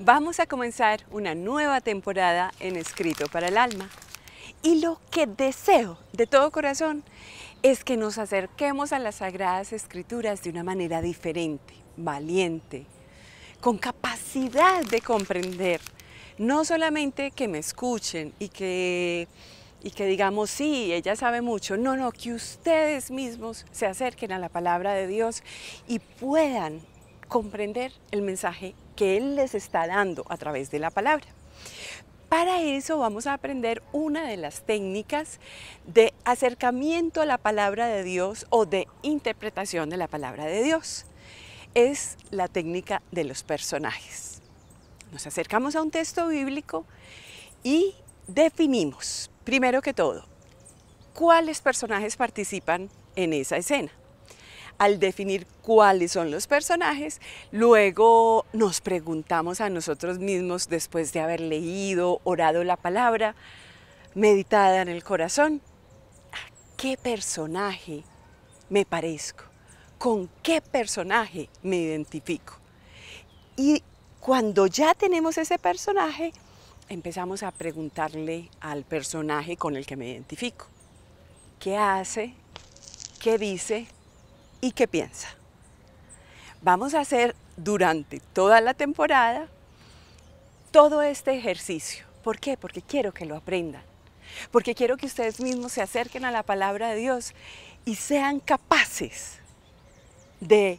Vamos a comenzar una nueva temporada en Escrito para el Alma. Y lo que deseo de todo corazón es que nos acerquemos a las Sagradas Escrituras de una manera diferente, valiente, con capacidad de comprender. No solamente que me escuchen y que, y que digamos, sí, ella sabe mucho. No, no, que ustedes mismos se acerquen a la palabra de Dios y puedan comprender el mensaje que Él les está dando a través de la palabra. Para eso vamos a aprender una de las técnicas de acercamiento a la palabra de Dios o de interpretación de la palabra de Dios. Es la técnica de los personajes. Nos acercamos a un texto bíblico y definimos, primero que todo, cuáles personajes participan en esa escena al definir cuáles son los personajes, luego nos preguntamos a nosotros mismos después de haber leído, orado la palabra, meditada en el corazón, ¿a qué personaje me parezco? ¿Con qué personaje me identifico? Y cuando ya tenemos ese personaje, empezamos a preguntarle al personaje con el que me identifico. ¿Qué hace? ¿Qué dice? y qué piensa. Vamos a hacer durante toda la temporada todo este ejercicio. ¿Por qué? Porque quiero que lo aprendan. Porque quiero que ustedes mismos se acerquen a la palabra de Dios y sean capaces de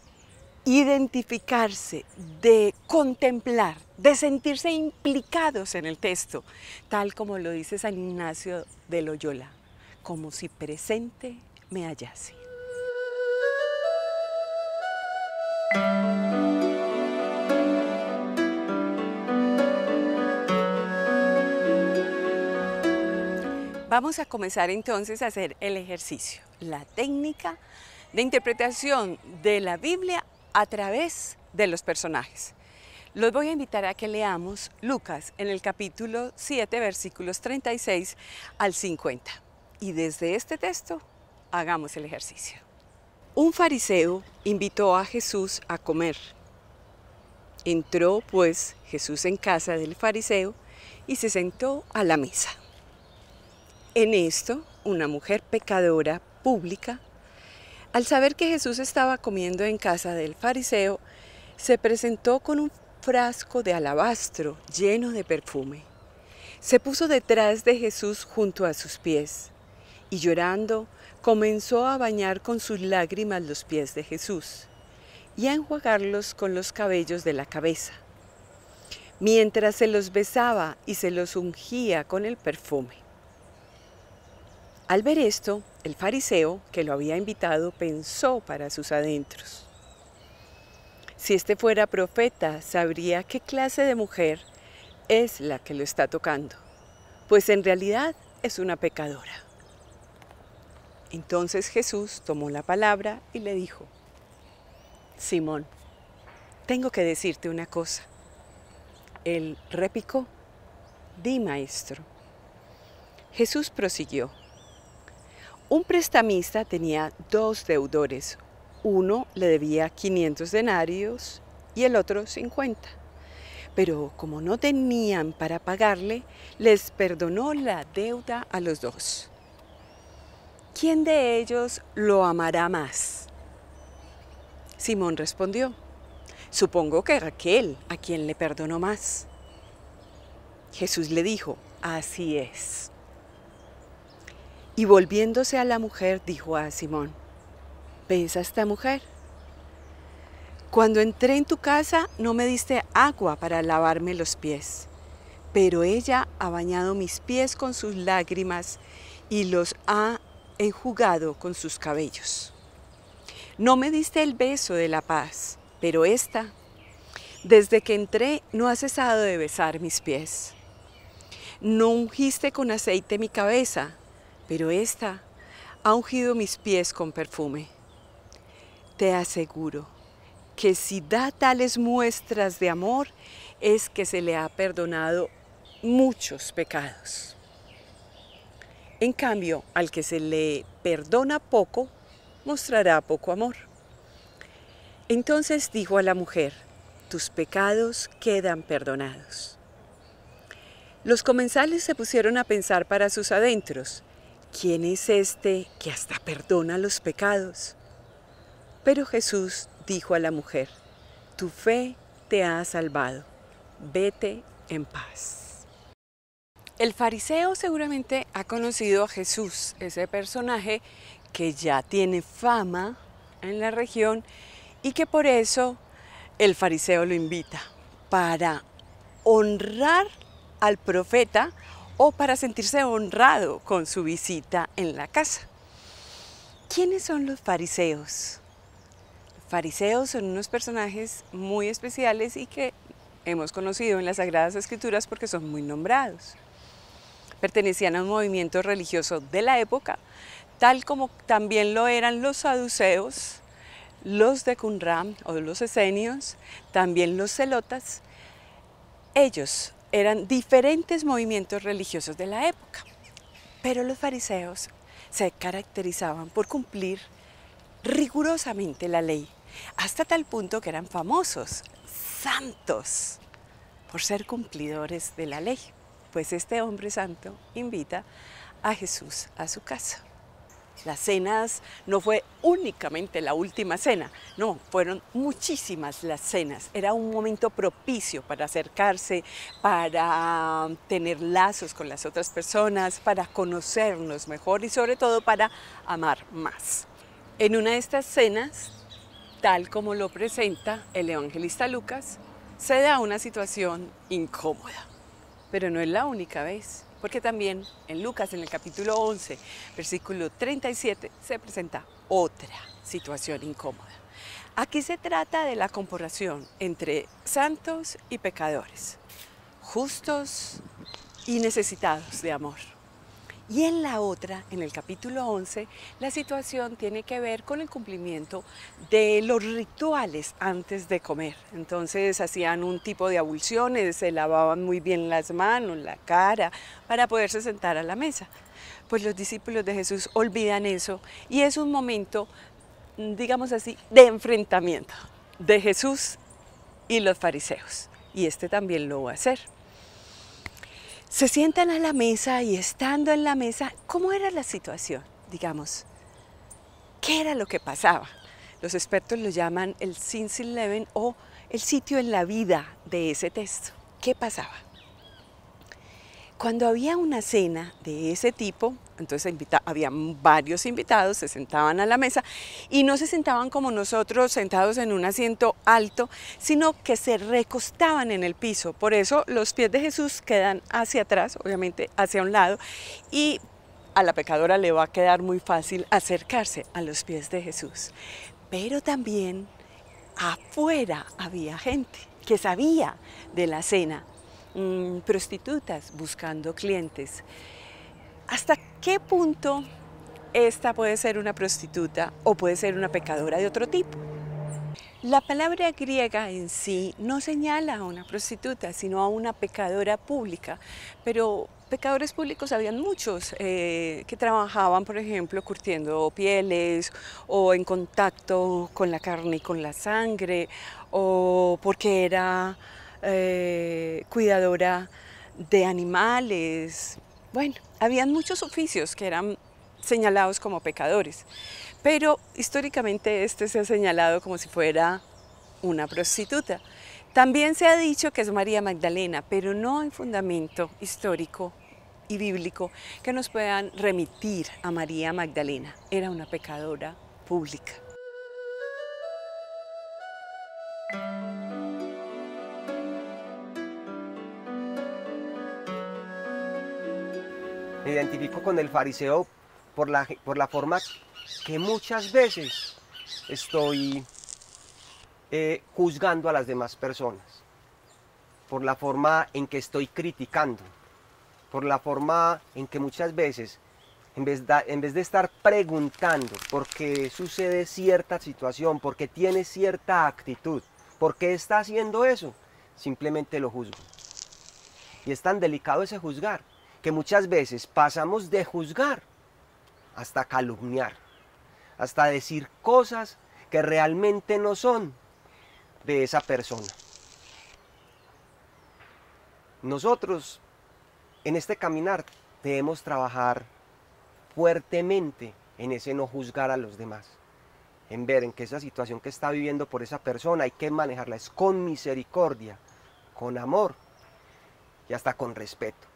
identificarse, de contemplar, de sentirse implicados en el texto, tal como lo dice San Ignacio de Loyola, como si presente me hallase. Vamos a comenzar entonces a hacer el ejercicio, la técnica de interpretación de la Biblia a través de los personajes. Los voy a invitar a que leamos Lucas en el capítulo 7, versículos 36 al 50. Y desde este texto hagamos el ejercicio. Un fariseo invitó a Jesús a comer. Entró pues Jesús en casa del fariseo y se sentó a la mesa. En esto, una mujer pecadora pública, al saber que Jesús estaba comiendo en casa del fariseo, se presentó con un frasco de alabastro lleno de perfume. Se puso detrás de Jesús junto a sus pies y llorando comenzó a bañar con sus lágrimas los pies de Jesús y a enjuagarlos con los cabellos de la cabeza, mientras se los besaba y se los ungía con el perfume. Al ver esto, el fariseo que lo había invitado pensó para sus adentros. Si este fuera profeta, sabría qué clase de mujer es la que lo está tocando, pues en realidad es una pecadora. Entonces Jesús tomó la palabra y le dijo, Simón, tengo que decirte una cosa. Él repicó, di maestro. Jesús prosiguió, un prestamista tenía dos deudores. Uno le debía 500 denarios y el otro 50. Pero como no tenían para pagarle, les perdonó la deuda a los dos. ¿Quién de ellos lo amará más? Simón respondió, supongo que Raquel, a quien le perdonó más. Jesús le dijo, así es. Y volviéndose a la mujer, dijo a Simón, ¿ves esta mujer? Cuando entré en tu casa no me diste agua para lavarme los pies, pero ella ha bañado mis pies con sus lágrimas y los ha enjugado con sus cabellos. No me diste el beso de la paz, pero esta, desde que entré, no ha cesado de besar mis pies. No ungiste con aceite mi cabeza, pero esta ha ungido mis pies con perfume. Te aseguro que si da tales muestras de amor es que se le ha perdonado muchos pecados. En cambio, al que se le perdona poco, mostrará poco amor. Entonces dijo a la mujer, tus pecados quedan perdonados. Los comensales se pusieron a pensar para sus adentros, ¿quién es este que hasta perdona los pecados? Pero Jesús dijo a la mujer, tu fe te ha salvado, vete en paz. El fariseo seguramente ha conocido a Jesús, ese personaje que ya tiene fama en la región y que por eso el fariseo lo invita para honrar al profeta o para sentirse honrado con su visita en la casa. ¿Quiénes son los fariseos? fariseos son unos personajes muy especiales y que hemos conocido en las Sagradas Escrituras porque son muy nombrados. Pertenecían a un movimiento religioso de la época, tal como también lo eran los saduceos, los de Qumran o los esenios, también los celotas. Ellos eran diferentes movimientos religiosos de la época. Pero los fariseos se caracterizaban por cumplir rigurosamente la ley, hasta tal punto que eran famosos, santos, por ser cumplidores de la ley. Pues este hombre santo invita a Jesús a su casa las cenas no fue únicamente la última cena, no, fueron muchísimas las cenas. Era un momento propicio para acercarse, para um, tener lazos con las otras personas, para conocernos mejor y sobre todo para amar más. En una de estas cenas, tal como lo presenta el evangelista Lucas, se da una situación incómoda, pero no es la única vez porque también en Lucas, en el capítulo 11, versículo 37, se presenta otra situación incómoda. Aquí se trata de la comparación entre santos y pecadores, justos y necesitados de amor. Y en la otra, en el capítulo 11, la situación tiene que ver con el cumplimiento de los rituales antes de comer. Entonces hacían un tipo de abulsiones, se lavaban muy bien las manos, la cara, para poderse sentar a la mesa. Pues los discípulos de Jesús olvidan eso y es un momento, digamos así, de enfrentamiento de Jesús y los fariseos. Y este también lo va a hacer. Se sientan a la mesa y estando en la mesa, ¿cómo era la situación? Digamos, ¿qué era lo que pasaba? Los expertos lo llaman el Since Eleven o el sitio en la vida de ese texto. ¿Qué pasaba? Cuando había una cena de ese tipo, entonces había varios invitados, se sentaban a la mesa y no se sentaban como nosotros sentados en un asiento alto, sino que se recostaban en el piso. Por eso los pies de Jesús quedan hacia atrás, obviamente hacia un lado, y a la pecadora le va a quedar muy fácil acercarse a los pies de Jesús. Pero también afuera había gente que sabía de la cena Mm, prostitutas buscando clientes. ¿Hasta qué punto esta puede ser una prostituta o puede ser una pecadora de otro tipo? La palabra griega en sí no señala a una prostituta, sino a una pecadora pública, pero pecadores públicos habían muchos eh, que trabajaban, por ejemplo, curtiendo pieles o en contacto con la carne y con la sangre, o porque era eh, cuidadora de animales. Bueno, habían muchos oficios que eran señalados como pecadores, pero históricamente este se ha señalado como si fuera una prostituta. También se ha dicho que es María Magdalena, pero no hay fundamento histórico y bíblico que nos puedan remitir a María Magdalena. Era una pecadora pública. me identifico con el fariseo por la, por la forma que muchas veces estoy eh, juzgando a las demás personas, por la forma en que estoy criticando, por la forma en que muchas veces, en vez, de, en vez de estar preguntando por qué sucede cierta situación, por qué tiene cierta actitud, por qué está haciendo eso, simplemente lo juzgo. Y es tan delicado ese juzgar que muchas veces pasamos de juzgar hasta calumniar, hasta decir cosas que realmente no son de esa persona. Nosotros en este caminar debemos trabajar fuertemente en ese no juzgar a los demás, en ver en que esa situación que está viviendo por esa persona hay que manejarla es con misericordia, con amor y hasta con respeto.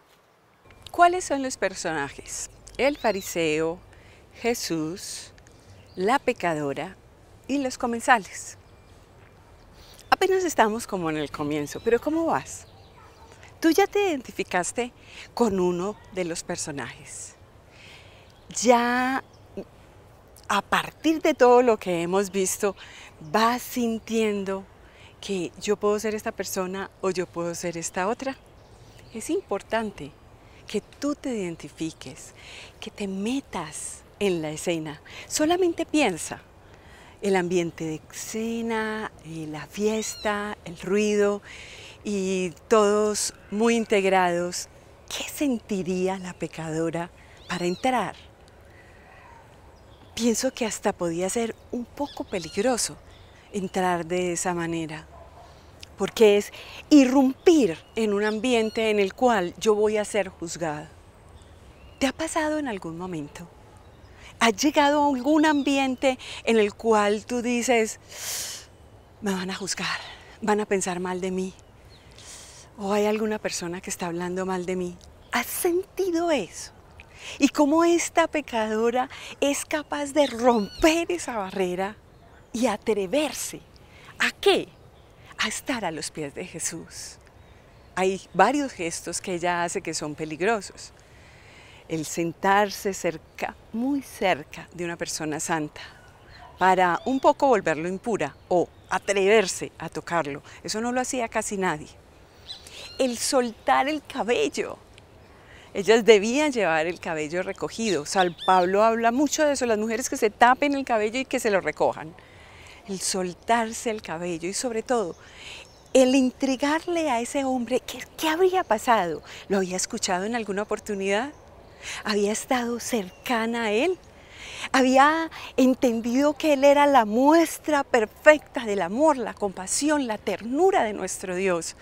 ¿Cuáles son los personajes? El fariseo, Jesús, la pecadora y los comensales. Apenas estamos como en el comienzo, pero ¿cómo vas? Tú ya te identificaste con uno de los personajes. Ya a partir de todo lo que hemos visto, vas sintiendo que yo puedo ser esta persona o yo puedo ser esta otra. Es importante que tú te identifiques, que te metas en la escena. Solamente piensa el ambiente de escena, eh, la fiesta, el ruido y todos muy integrados. ¿Qué sentiría la pecadora para entrar? Pienso que hasta podía ser un poco peligroso entrar de esa manera porque es irrumpir en un ambiente en el cual yo voy a ser juzgado. ¿Te ha pasado en algún momento? ¿Has llegado a algún ambiente en el cual tú dices, me van a juzgar, van a pensar mal de mí? ¿O hay alguna persona que está hablando mal de mí? ¿Has sentido eso? Y cómo esta pecadora es capaz de romper esa barrera y atreverse. ¿A qué? a estar a los pies de Jesús. Hay varios gestos que ella hace que son peligrosos. El sentarse cerca, muy cerca de una persona santa, para un poco volverlo impura o atreverse a tocarlo. Eso no lo hacía casi nadie. El soltar el cabello. Ellas debían llevar el cabello recogido. San Pablo habla mucho de eso, las mujeres que se tapen el cabello y que se lo recojan el soltarse el cabello y sobre todo el intrigarle a ese hombre qué, qué habría pasado. ¿Lo había escuchado en alguna oportunidad? ¿Había estado cercana a él? Había entendido que Él era la muestra perfecta del amor, la compasión, la ternura de nuestro Dios.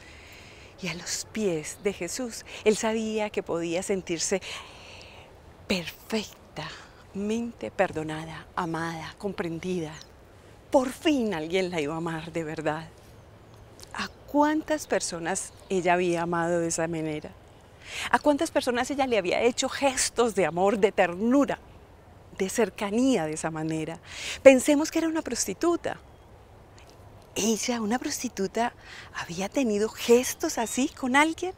Y a los pies de Jesús, Él sabía que podía sentirse perfectamente perdonada, amada, comprendida, por fin alguien la iba a amar de verdad. ¿A cuántas personas ella había amado de esa manera? ¿A cuántas personas ella le había hecho gestos de amor, de ternura, de cercanía de esa manera? Pensemos que era una prostituta. ¿Ella, una prostituta, había tenido gestos así con alguien?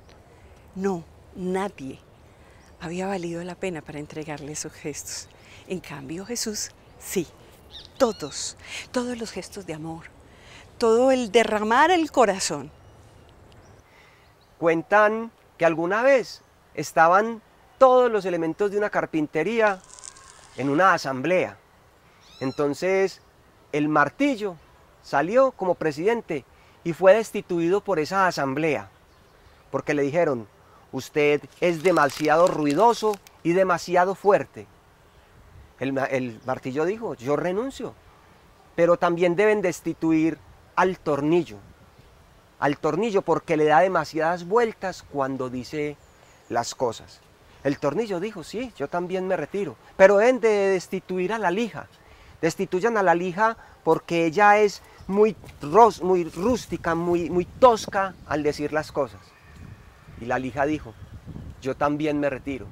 No, nadie había valido la pena para entregarle esos gestos. En cambio, Jesús sí todos, todos los gestos de amor, todo el derramar el corazón. Cuentan que alguna vez estaban todos los elementos de una carpintería en una asamblea. Entonces el martillo salió como presidente y fue destituido por esa asamblea, porque le dijeron, usted es demasiado ruidoso y demasiado fuerte. El, martillo dijo, yo renuncio, pero también deben destituir al tornillo, al tornillo porque le da demasiadas vueltas cuando dice las cosas. El tornillo dijo, sí, yo también me retiro, pero deben de destituir a la lija. Destituyan a la lija porque ella es muy, muy rústica, muy, muy tosca al decir las cosas. Y la lija dijo, yo también me retiro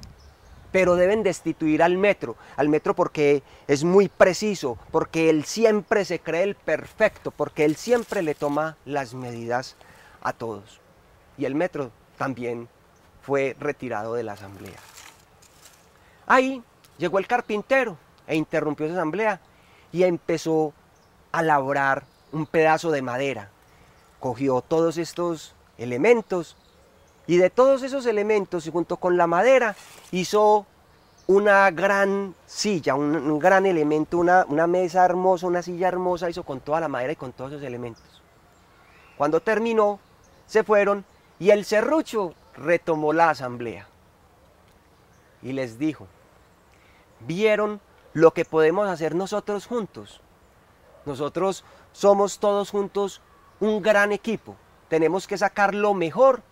pero deben destituir al metro, al metro porque es muy preciso, porque él siempre se cree el perfecto, porque él siempre le toma las medidas a todos. Y el metro también fue retirado de la asamblea. Ahí llegó el carpintero e interrumpió esa asamblea y empezó a labrar un pedazo de madera. Cogió todos estos elementos y de todos esos elementos, y junto con la madera, hizo una gran silla, un, gran elemento, una, una, mesa hermosa, una silla hermosa, hizo con toda la madera y con todos esos elementos. Cuando terminó, se fueron y el serrucho retomó la asamblea y les dijo, vieron lo que podemos hacer nosotros juntos. Nosotros somos todos juntos un gran equipo. Tenemos que sacar lo mejor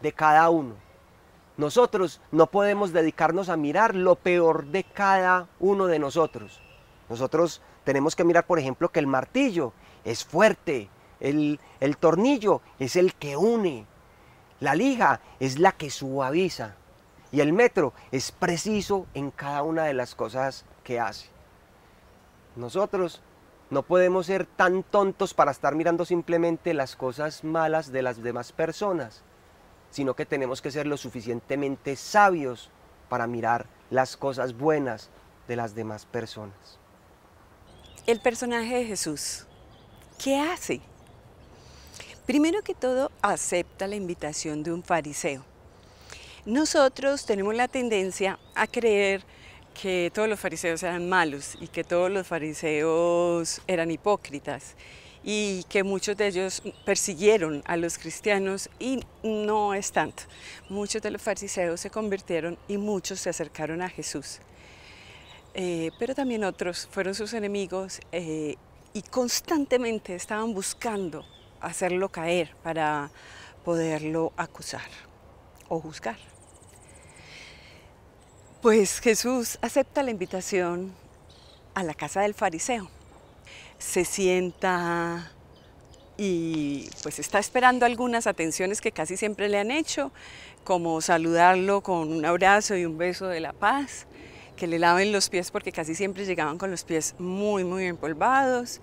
de cada uno. Nosotros no podemos dedicarnos a mirar lo peor de cada uno de nosotros. Nosotros tenemos que mirar, por ejemplo, que el martillo es fuerte, el, tornillo es el que une, la liga es la que suaviza y el metro es preciso en cada una de las cosas que hace. Nosotros no podemos ser tan tontos para estar mirando simplemente las cosas malas de las demás personas sino que tenemos que ser lo suficientemente sabios para mirar las cosas buenas de las demás personas. El personaje de Jesús, ¿qué hace? Primero que todo, acepta la invitación de un fariseo. Nosotros tenemos la tendencia a creer que todos los fariseos eran malos y que todos los fariseos eran hipócritas y que muchos de ellos persiguieron a los cristianos y no es tanto. Muchos de los fariseos se convirtieron y muchos se acercaron a Jesús. Eh, pero también otros fueron sus enemigos eh, y constantemente estaban buscando hacerlo caer para poderlo acusar o juzgar. Pues Jesús acepta la invitación a la casa del fariseo se sienta y pues está esperando algunas atenciones que casi siempre le han hecho, como saludarlo con un abrazo y un beso de la paz, que le laven los pies porque casi siempre llegaban con los pies muy, muy empolvados.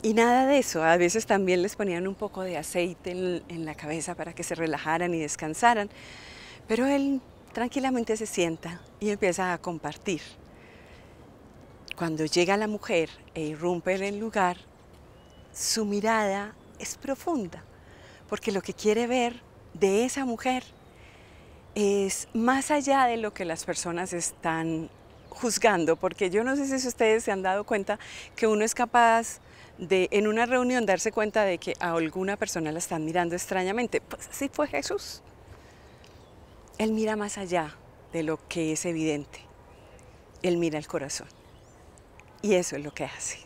Y nada de eso, a veces también les ponían un poco de aceite en, en la cabeza para que se relajaran y descansaran, pero él tranquilamente se sienta y empieza a compartir. Cuando llega la mujer e irrumpe en el lugar, su mirada es profunda, porque lo que quiere ver de esa mujer es más allá de lo que las personas están juzgando, porque yo no sé si ustedes se han dado cuenta que uno es capaz de en una reunión darse cuenta de que a alguna persona la están mirando extrañamente. Pues así fue Jesús. Él mira más allá de lo que es evidente. Él mira el corazón. Y eso es lo que hace.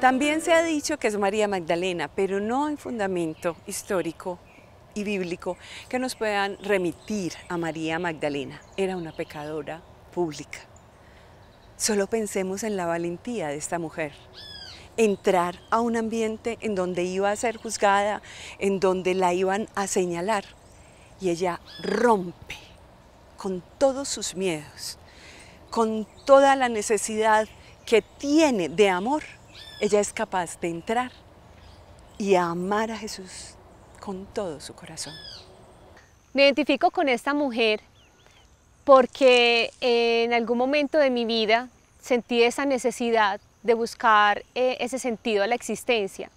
También se ha dicho que es María Magdalena, pero no hay fundamento histórico y bíblico que nos puedan remitir a María Magdalena. Era una pecadora pública. Solo pensemos en la valentía de esta mujer. Entrar a un ambiente en donde iba a ser juzgada, en donde la iban a señalar. Y ella rompe con todos sus miedos, con toda la necesidad que tiene de amor. Ella es capaz de entrar y amar a Jesús con todo su corazón. Me identifico con esta mujer porque... Eh, en algún momento de mi vida sentí esa necesidad de buscar eh, ese sentido a la existencia,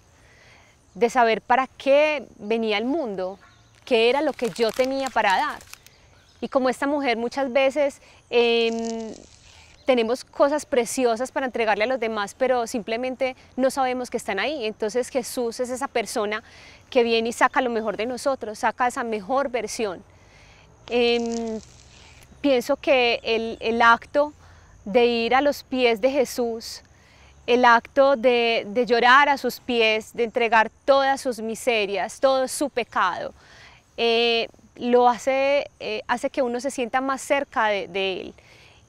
de saber para qué venía el mundo, qué era lo que yo tenía para dar. Y como esta mujer muchas veces em, tenemos cosas preciosas para entregarle a los demás, pero simplemente no sabemos que están ahí. Entonces Jesús es esa persona que viene y saca lo mejor de nosotros, saca esa mejor versión. Em, pienso que el, acto de ir a los pies de Jesús, el acto de, llorar a sus pies, de entregar todas sus miserias, todo su pecado, eh, lo hace, eh, hace que uno se sienta más cerca de, Él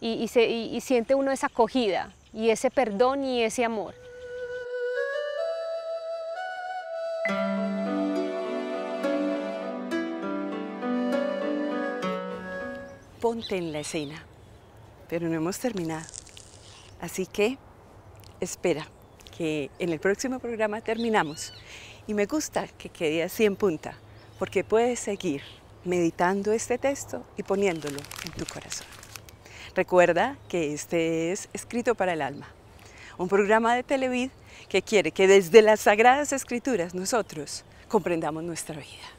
y, se, y siente uno esa acogida y ese perdón y ese amor. en la escena, pero no hemos terminado. Así que espera que en el próximo programa terminamos. Y me gusta que quede así en punta, porque puedes seguir meditando este texto y poniéndolo en tu corazón. Recuerda que este es Escrito para el Alma, un programa de Televid que quiere que desde las Sagradas Escrituras nosotros comprendamos nuestra vida.